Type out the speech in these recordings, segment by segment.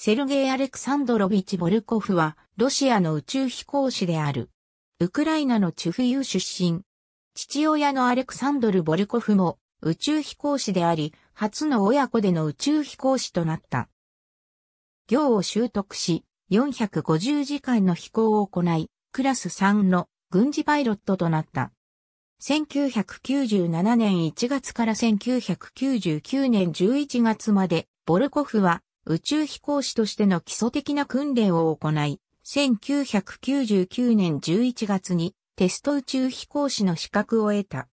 セルゲイ・アレクサンドロビチ・ボルコフは、ロシアの宇宙飛行士である。ウクライナのチュフユー出身。父親のアレクサンドル・ボルコフも、宇宙飛行士であり、初の親子での宇宙飛行士となった。行を習得し、450時間の飛行を行い、クラス3の軍事パイロットとなった。1997年1月から1999年11月まで、ボルコフは宇宙飛行士としての基礎的な訓練を行い、1999年11月にテスト宇宙飛行士の資格を得た。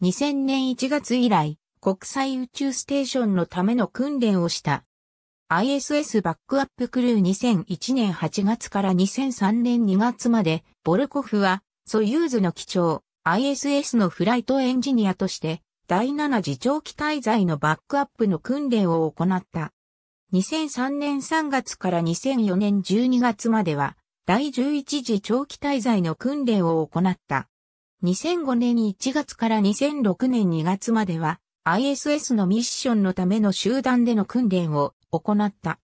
2000年1月以来、国際宇宙ステーションのための訓練をした。ISS バックアップクルー2001年8月から2003年2月まで、ボルコフは、ソユーズの基調、ISS のフライトエンジニアとして、第7次長期滞在のバックアップの訓練を行った。2003年3月から2004年12月までは、第11次長期滞在の訓練を行った。2005年1月から2006年2月までは、ISS のミッションのための集団での訓練を行った。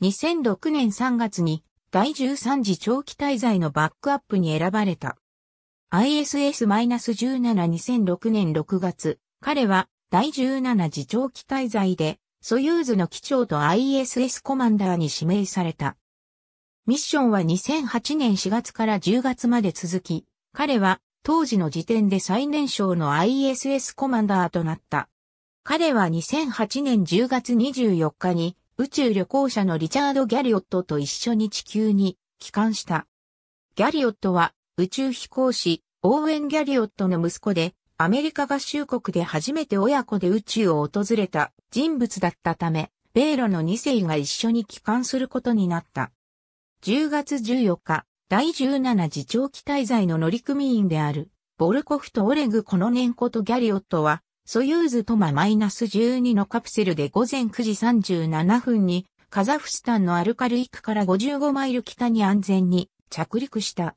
2006年3月に第13次長期滞在のバックアップに選ばれた。ISS-172006 年6月、彼は第17次長期滞在でソユーズの機長と ISS コマンダーに指名された。ミッションは2008年4月から10月まで続き、彼は当時の時点で最年少の ISS コマンダーとなった。彼は2008年10月24日に宇宙旅行者のリチャード・ギャリオットと一緒に地球に帰還した。ギャリオットは宇宙飛行士オーウェン・ギャリオットの息子でアメリカ合衆国で初めて親子で宇宙を訪れた人物だったため、米ロの2世が一緒に帰還することになった。10月14日、第17次長期滞在の乗組員である、ボルコフとオレグ・コノネンコとギャリオットは、ソユーズトママイナス12のカプセルで午前9時37分に、カザフスタンのアルカルイクから55マイル北に安全に着陸した。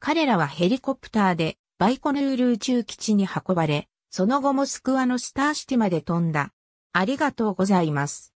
彼らはヘリコプターでバイコヌール宇宙基地に運ばれ、その後モスクワのスターシティまで飛んだ。ありがとうございます。